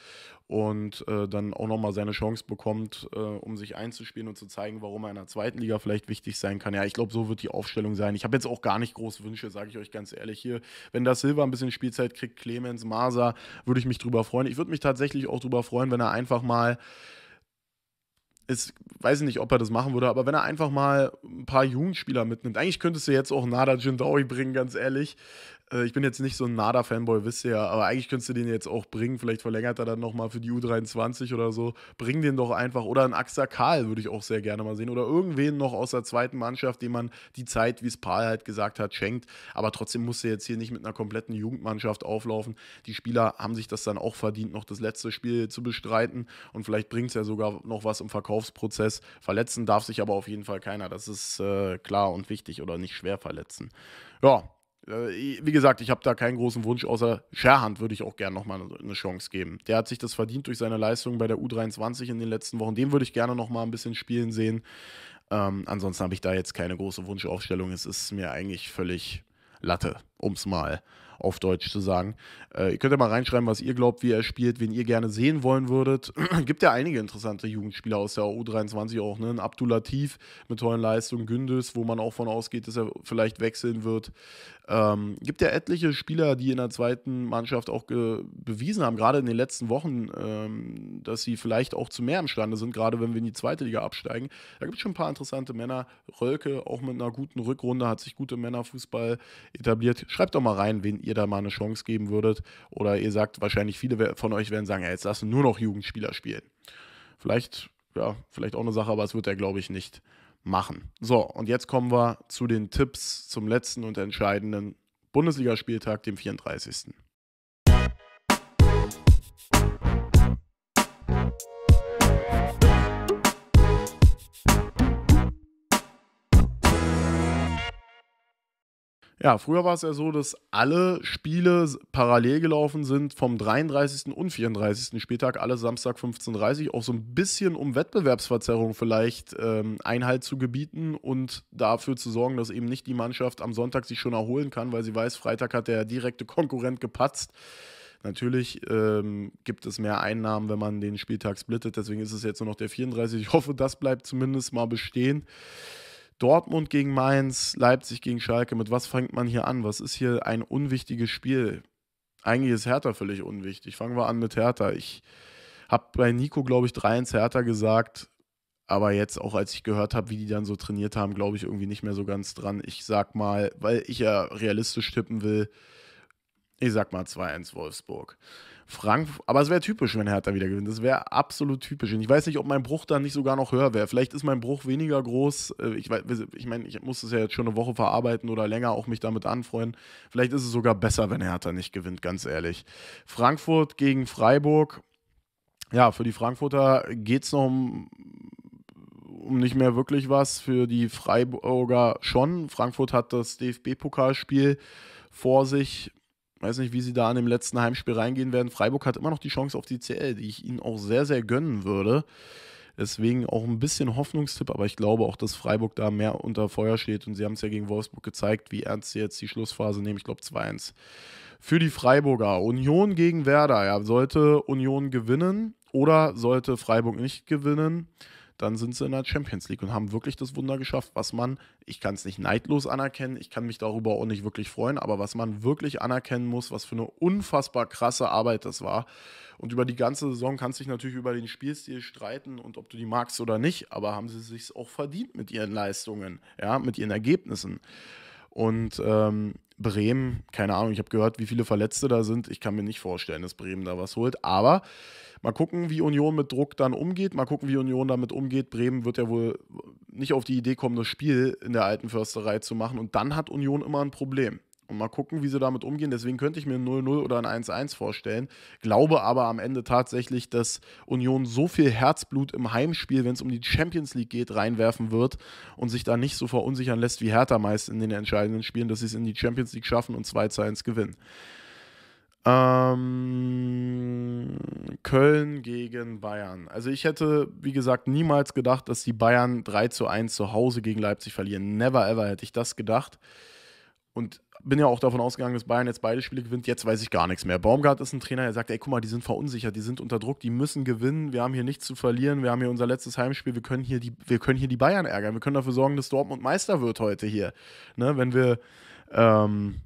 und äh, dann auch nochmal seine Chance bekommt, äh, um sich einzuspielen und zu zeigen, warum er in der zweiten Liga vielleicht wichtig sein kann. Ja, ich glaube, so wird die Aufstellung sein. Ich habe jetzt auch gar nicht groß Wünsche, sage ich euch ganz ehrlich hier. Wenn das Silva ein bisschen Spielzeit kriegt, Clemens, Masa, würde ich mich drüber freuen. Ich würde mich tatsächlich auch drüber freuen, wenn er einfach mal ist, weiß nicht, ob er das machen würde, aber wenn er einfach mal ein paar Jugendspieler mitnimmt, eigentlich könntest du jetzt auch Nada Jindawi bringen, ganz ehrlich, äh, ich bin jetzt nicht so ein Nada-Fanboy, wisst ihr ja, aber eigentlich könntest du den jetzt auch bringen. Vielleicht verlängert er dann nochmal für die U23 oder so. Bring den doch einfach. Oder ein Axa Karl würde ich auch sehr gerne mal sehen. Oder irgendwen noch aus der zweiten Mannschaft, dem man die Zeit, wie es Paul halt gesagt hat, schenkt. Aber trotzdem musst du jetzt hier nicht mit einer kompletten Jugendmannschaft auflaufen. Die Spieler haben sich das dann auch verdient, noch das letzte Spiel zu bestreiten. Und vielleicht bringt es ja sogar noch was im Verkaufsprozess. Verletzen darf sich aber auf jeden Fall keiner. Das ist äh, klar und wichtig oder nicht schwer verletzen. Ja, äh, wie gesagt, ich habe da keinen großen Wunsch, außer Scherhand würde ich auch gerne nochmal eine Chance geben. Der hat sich das verdient durch seine Leistung bei der U23 in den letzten Wochen. Den würde ich gerne nochmal ein bisschen spielen sehen. Ähm, ansonsten habe ich da jetzt keine große Wunschaufstellung. Es ist mir eigentlich völlig Latte, um es mal auf Deutsch zu sagen. Äh, ihr könnt ja mal reinschreiben, was ihr glaubt, wie er spielt, wen ihr gerne sehen wollen würdet. Gibt ja einige interessante Jugendspieler aus der U23 auch, ne? Ein Abdulatif mit tollen Leistungen, Gündes, wo man auch von ausgeht, dass er vielleicht wechseln wird. Ähm, gibt ja etliche Spieler, die in der zweiten Mannschaft auch bewiesen haben, gerade in den letzten Wochen, ähm, dass sie vielleicht auch zu mehr imstande sind, gerade wenn wir in die zweite Liga absteigen. Da gibt es schon ein paar interessante Männer. Rölke auch mit einer guten Rückrunde hat sich gut im Männerfußball etabliert. Schreibt doch mal rein, wen ihr da mal eine Chance geben würdet. Oder ihr sagt, wahrscheinlich viele von euch werden sagen, ja, jetzt lassen nur noch Jugendspieler spielen. Vielleicht, ja, vielleicht auch eine Sache, aber es wird er, glaube ich, nicht machen. So, und jetzt kommen wir zu den Tipps zum letzten und entscheidenden Bundesligaspieltag, dem 34. Ja, früher war es ja so, dass alle Spiele parallel gelaufen sind, vom 33. und 34. Spieltag, alle Samstag 15.30 Uhr, auch so ein bisschen um Wettbewerbsverzerrung vielleicht ähm, Einhalt zu gebieten und dafür zu sorgen, dass eben nicht die Mannschaft am Sonntag sich schon erholen kann, weil sie weiß, Freitag hat der direkte Konkurrent gepatzt. Natürlich ähm, gibt es mehr Einnahmen, wenn man den Spieltag splittet. Deswegen ist es jetzt nur noch der 34. Ich hoffe, das bleibt zumindest mal bestehen. Dortmund gegen Mainz, Leipzig gegen Schalke, mit was fängt man hier an? Was ist hier ein unwichtiges Spiel? Eigentlich ist Hertha völlig unwichtig. Fangen wir an mit Hertha. Ich habe bei Nico, glaube ich, 3 ins Hertha gesagt, aber jetzt auch als ich gehört habe, wie die dann so trainiert haben, glaube ich irgendwie nicht mehr so ganz dran. Ich sag mal, weil ich ja realistisch tippen will, ich sag mal 2-1 Wolfsburg. Frankfurt, aber es wäre typisch, wenn Hertha wieder gewinnt. Das wäre absolut typisch. Und ich weiß nicht, ob mein Bruch dann nicht sogar noch höher wäre. Vielleicht ist mein Bruch weniger groß. Äh, ich, ich meine, ich muss es ja jetzt schon eine Woche verarbeiten oder länger auch mich damit anfreuen. Vielleicht ist es sogar besser, wenn Hertha nicht gewinnt, ganz ehrlich. Frankfurt gegen Freiburg. Ja, für die Frankfurter geht es noch um um nicht mehr wirklich was. Für die Freiburger schon. Frankfurt hat das DFB-Pokalspiel vor sich weiß nicht, wie sie da an dem letzten Heimspiel reingehen werden. Freiburg hat immer noch die Chance auf die CL, die ich ihnen auch sehr, sehr gönnen würde. Deswegen auch ein bisschen Hoffnungstipp, aber ich glaube auch, dass Freiburg da mehr unter Feuer steht und sie haben es ja gegen Wolfsburg gezeigt, wie ernst sie jetzt die Schlussphase nehmen. Ich glaube 2-1 für die Freiburger. Union gegen Werder. Ja, sollte Union gewinnen oder sollte Freiburg nicht gewinnen, dann sind sie in der Champions League und haben wirklich das Wunder geschafft, was man, ich kann es nicht neidlos anerkennen, ich kann mich darüber auch nicht wirklich freuen, aber was man wirklich anerkennen muss, was für eine unfassbar krasse Arbeit das war. Und über die ganze Saison kannst du dich natürlich über den Spielstil streiten und ob du die magst oder nicht, aber haben sie sich auch verdient mit ihren Leistungen, ja, mit ihren Ergebnissen. Und ähm, Bremen, keine Ahnung, ich habe gehört, wie viele Verletzte da sind. Ich kann mir nicht vorstellen, dass Bremen da was holt. Aber Mal gucken, wie Union mit Druck dann umgeht. Mal gucken, wie Union damit umgeht. Bremen wird ja wohl nicht auf die Idee kommen, das Spiel in der alten Försterei zu machen. Und dann hat Union immer ein Problem. Und mal gucken, wie sie damit umgehen. Deswegen könnte ich mir ein 0-0 oder ein 1-1 vorstellen. Glaube aber am Ende tatsächlich, dass Union so viel Herzblut im Heimspiel, wenn es um die Champions League geht, reinwerfen wird und sich da nicht so verunsichern lässt wie Hertha meist in den entscheidenden Spielen, dass sie es in die Champions League schaffen und 2-1 gewinnen. Ähm, Köln gegen Bayern. Also ich hätte, wie gesagt, niemals gedacht, dass die Bayern 3 zu 1 zu Hause gegen Leipzig verlieren. Never ever hätte ich das gedacht. Und bin ja auch davon ausgegangen, dass Bayern jetzt beide Spiele gewinnt. Jetzt weiß ich gar nichts mehr. Baumgart ist ein Trainer, der sagt, ey, guck mal, die sind verunsichert, die sind unter Druck, die müssen gewinnen, wir haben hier nichts zu verlieren, wir haben hier unser letztes Heimspiel, wir können hier die, wir können hier die Bayern ärgern, wir können dafür sorgen, dass Dortmund Meister wird heute hier. Ne, wenn wir ähm,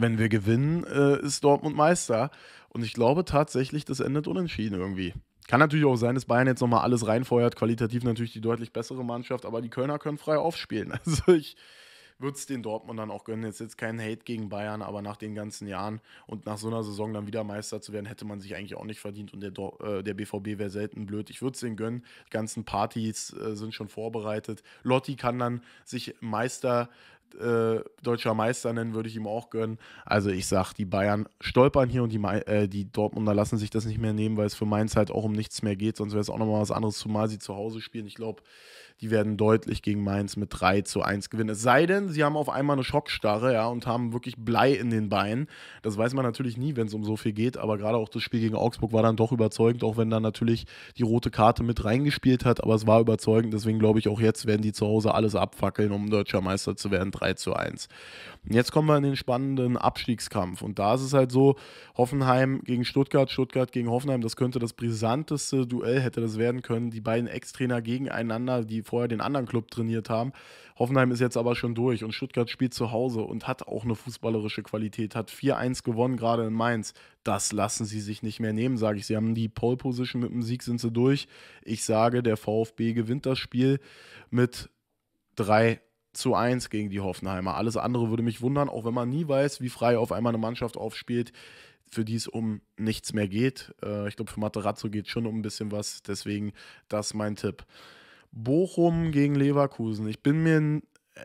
wenn wir gewinnen, äh, ist Dortmund Meister. Und ich glaube tatsächlich, das endet unentschieden irgendwie. Kann natürlich auch sein, dass Bayern jetzt nochmal alles reinfeuert. Qualitativ natürlich die deutlich bessere Mannschaft, aber die Kölner können frei aufspielen. Also ich würde es den Dortmund dann auch gönnen. Jetzt jetzt kein Hate gegen Bayern, aber nach den ganzen Jahren und nach so einer Saison dann wieder Meister zu werden, hätte man sich eigentlich auch nicht verdient. Und der, Dor äh, der BVB wäre selten blöd. Ich würde es denen gönnen. Die ganzen Partys äh, sind schon vorbereitet. Lotti kann dann sich Meister äh, deutscher Meister nennen, würde ich ihm auch gönnen. Also ich sage, die Bayern stolpern hier und die, äh, die Dortmunder lassen sich das nicht mehr nehmen, weil es für Mainz halt auch um nichts mehr geht. Sonst wäre es auch nochmal was anderes, zumal sie zu Hause spielen. Ich glaube, die werden deutlich gegen Mainz mit 3 zu 1 gewinnen. Es sei denn, sie haben auf einmal eine Schockstarre ja, und haben wirklich Blei in den Beinen. Das weiß man natürlich nie, wenn es um so viel geht, aber gerade auch das Spiel gegen Augsburg war dann doch überzeugend, auch wenn dann natürlich die rote Karte mit reingespielt hat, aber es war überzeugend. Deswegen glaube ich, auch jetzt werden die zu Hause alles abfackeln, um deutscher Meister zu werden. 3 zu 1. Und jetzt kommen wir in den spannenden Abstiegskampf. Und da ist es halt so, Hoffenheim gegen Stuttgart, Stuttgart gegen Hoffenheim, das könnte das brisanteste Duell hätte das werden können. Die beiden Ex-Trainer gegeneinander, die vorher den anderen Club trainiert haben. Hoffenheim ist jetzt aber schon durch und Stuttgart spielt zu Hause und hat auch eine fußballerische Qualität, hat 4-1 gewonnen, gerade in Mainz. Das lassen sie sich nicht mehr nehmen, sage ich. Sie haben die Pole Position mit dem Sieg, sind sie durch. Ich sage, der VfB gewinnt das Spiel mit 3 zu 1 gegen die Hoffenheimer. Alles andere würde mich wundern, auch wenn man nie weiß, wie frei auf einmal eine Mannschaft aufspielt, für die es um nichts mehr geht. Äh, ich glaube, für Materazzo geht es schon um ein bisschen was. Deswegen, das mein Tipp. Bochum gegen Leverkusen. Ich bin mir äh,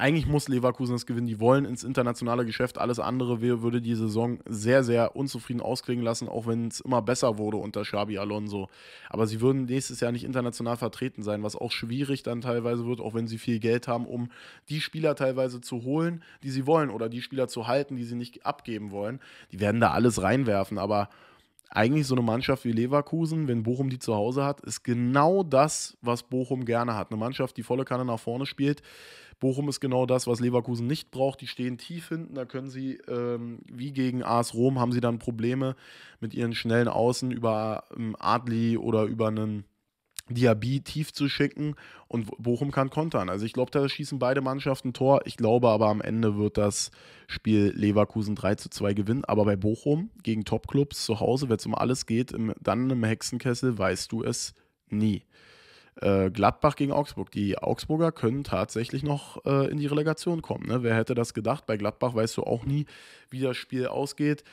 eigentlich muss Leverkusen das gewinnen. Die wollen ins internationale Geschäft. Alles andere würde die Saison sehr, sehr unzufrieden ausklingen lassen, auch wenn es immer besser wurde unter Xabi Alonso. Aber sie würden nächstes Jahr nicht international vertreten sein, was auch schwierig dann teilweise wird, auch wenn sie viel Geld haben, um die Spieler teilweise zu holen, die sie wollen oder die Spieler zu halten, die sie nicht abgeben wollen. Die werden da alles reinwerfen, aber eigentlich so eine Mannschaft wie Leverkusen, wenn Bochum die zu Hause hat, ist genau das, was Bochum gerne hat. Eine Mannschaft, die volle Kanne nach vorne spielt, Bochum ist genau das, was Leverkusen nicht braucht. Die stehen tief hinten, da können sie, ähm, wie gegen AS Rom, haben sie dann Probleme mit ihren schnellen Außen über ähm, Adli oder über einen Diaby tief zu schicken und Bochum kann kontern. Also ich glaube, da schießen beide Mannschaften Tor. Ich glaube aber am Ende wird das Spiel Leverkusen 3 zu 2 gewinnen. Aber bei Bochum gegen Topclubs zu Hause, wenn es um alles geht, im, dann im Hexenkessel, weißt du es nie äh, Gladbach gegen Augsburg. Die Augsburger können tatsächlich noch äh, in die Relegation kommen. Ne? Wer hätte das gedacht? Bei Gladbach weißt du auch nie, wie das Spiel ausgeht.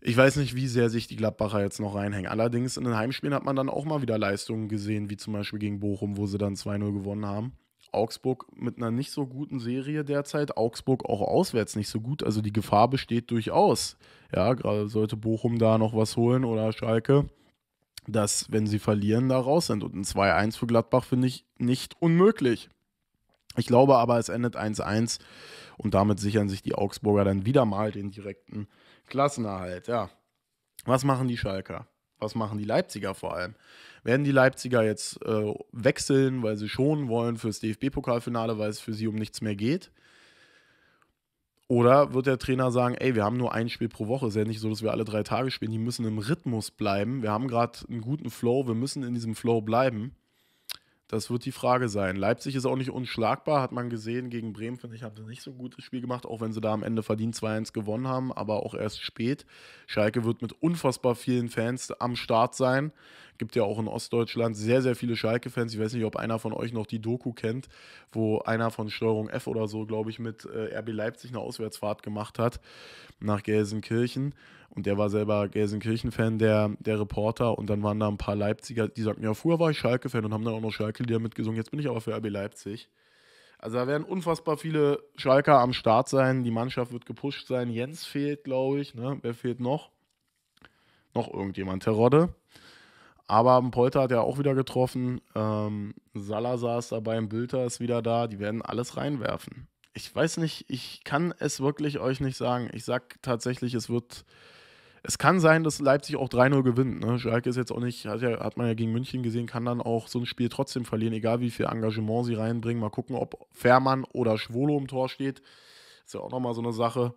Ich weiß nicht, wie sehr sich die Gladbacher jetzt noch reinhängen. Allerdings in den Heimspielen hat man dann auch mal wieder Leistungen gesehen, wie zum Beispiel gegen Bochum, wo sie dann 2-0 gewonnen haben. Augsburg mit einer nicht so guten Serie derzeit, Augsburg auch auswärts nicht so gut. Also die Gefahr besteht durchaus. Ja, gerade sollte Bochum da noch was holen oder Schalke, dass, wenn sie verlieren, da raus sind. Und ein 2-1 für Gladbach finde ich nicht unmöglich. Ich glaube aber, es endet 1-1 und damit sichern sich die Augsburger dann wieder mal den direkten Klassenerhalt. Ja. Was machen die Schalker? Was machen die Leipziger vor allem? Werden die Leipziger jetzt äh, wechseln, weil sie schonen wollen fürs DFB-Pokalfinale, weil es für sie um nichts mehr geht? Oder wird der Trainer sagen, ey, wir haben nur ein Spiel pro Woche. Es ist ja nicht so, dass wir alle drei Tage spielen. Die müssen im Rhythmus bleiben. Wir haben gerade einen guten Flow. Wir müssen in diesem Flow bleiben. Das wird die Frage sein. Leipzig ist auch nicht unschlagbar, hat man gesehen. Gegen Bremen, finde ich, haben sie nicht so ein gutes Spiel gemacht, auch wenn sie da am Ende verdient 2-1 gewonnen haben, aber auch erst spät. Schalke wird mit unfassbar vielen Fans am Start sein gibt ja auch in Ostdeutschland sehr, sehr viele Schalke-Fans. Ich weiß nicht, ob einer von euch noch die Doku kennt, wo einer von Steuerung F oder so, glaube ich, mit äh, RB Leipzig eine Auswärtsfahrt gemacht hat nach Gelsenkirchen. Und der war selber Gelsenkirchen-Fan, der, der Reporter. Und dann waren da ein paar Leipziger, die sagten, ja, früher war ich Schalke-Fan und haben dann auch noch Schalke-Lieder mitgesungen. Jetzt bin ich aber für RB Leipzig. Also da werden unfassbar viele Schalker am Start sein. Die Mannschaft wird gepusht sein. Jens fehlt, glaube ich. Ne? Wer fehlt noch? Noch irgendjemand? Herr Rodde. Aber Polter hat ja auch wieder getroffen. Ähm, Salazar ist dabei, Bülter ist wieder da. Die werden alles reinwerfen. Ich weiß nicht, ich kann es wirklich euch nicht sagen. Ich sag tatsächlich, es wird. Es kann sein, dass Leipzig auch 3-0 gewinnt. Ne? Schalke ist jetzt auch nicht, hat, ja, hat man ja gegen München gesehen, kann dann auch so ein Spiel trotzdem verlieren, egal wie viel Engagement sie reinbringen. Mal gucken, ob Fährmann oder Schwolo im Tor steht. Ist ja auch nochmal so eine Sache.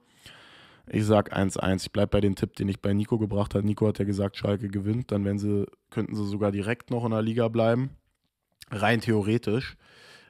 Ich sag 1-1. Ich bleibe bei dem Tipp, den ich bei Nico gebracht habe. Nico hat ja gesagt, Schalke gewinnt. Dann wären sie, könnten sie sogar direkt noch in der Liga bleiben. Rein theoretisch.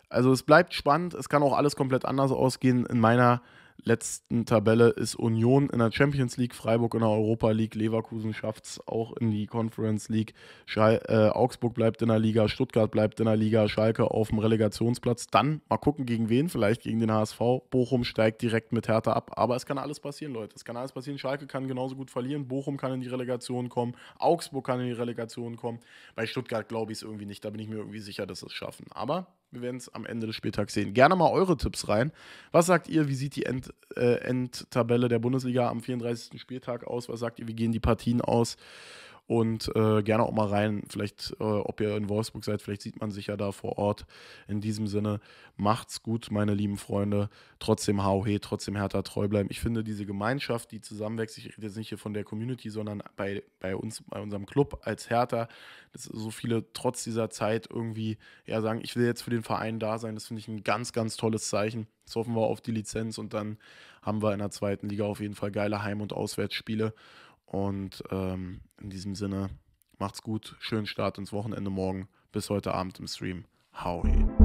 Also es bleibt spannend. Es kann auch alles komplett anders ausgehen. In meiner letzten Tabelle ist Union in der Champions League, Freiburg in der Europa League, Leverkusen schafft es auch in die Conference League, Schal äh, Augsburg bleibt in der Liga, Stuttgart bleibt in der Liga, Schalke auf dem Relegationsplatz. Dann mal gucken, gegen wen, vielleicht gegen den HSV. Bochum steigt direkt mit Hertha ab. Aber es kann alles passieren, Leute. Es kann alles passieren. Schalke kann genauso gut verlieren, Bochum kann in die Relegation kommen, Augsburg kann in die Relegation kommen. Bei Stuttgart glaube ich es irgendwie nicht, da bin ich mir irgendwie sicher, dass sie es schaffen. Aber wir werden es am Ende des Spieltags sehen. Gerne mal eure Tipps rein. Was sagt ihr, wie sieht die End, äh, Endtabelle der Bundesliga am 34. Spieltag aus? Was sagt ihr, wie gehen die Partien aus? Und äh, gerne auch mal rein, vielleicht, äh, ob ihr in Wolfsburg seid, vielleicht sieht man sich ja da vor Ort. In diesem Sinne, macht's gut, meine lieben Freunde. Trotzdem HOH, trotzdem Hertha treu bleiben. Ich finde diese Gemeinschaft, die zusammenwächst, ich rede jetzt nicht hier von der Community, sondern bei, bei uns, bei unserem Club als Hertha, dass so viele trotz dieser Zeit irgendwie ja sagen, ich will jetzt für den Verein da sein, das finde ich ein ganz, ganz tolles Zeichen. Jetzt hoffen wir auf die Lizenz und dann haben wir in der zweiten Liga auf jeden Fall geile Heim- und Auswärtsspiele. Und ähm, in diesem Sinne, macht's gut, schönen Start ins Wochenende morgen. Bis heute Abend im Stream. Howie.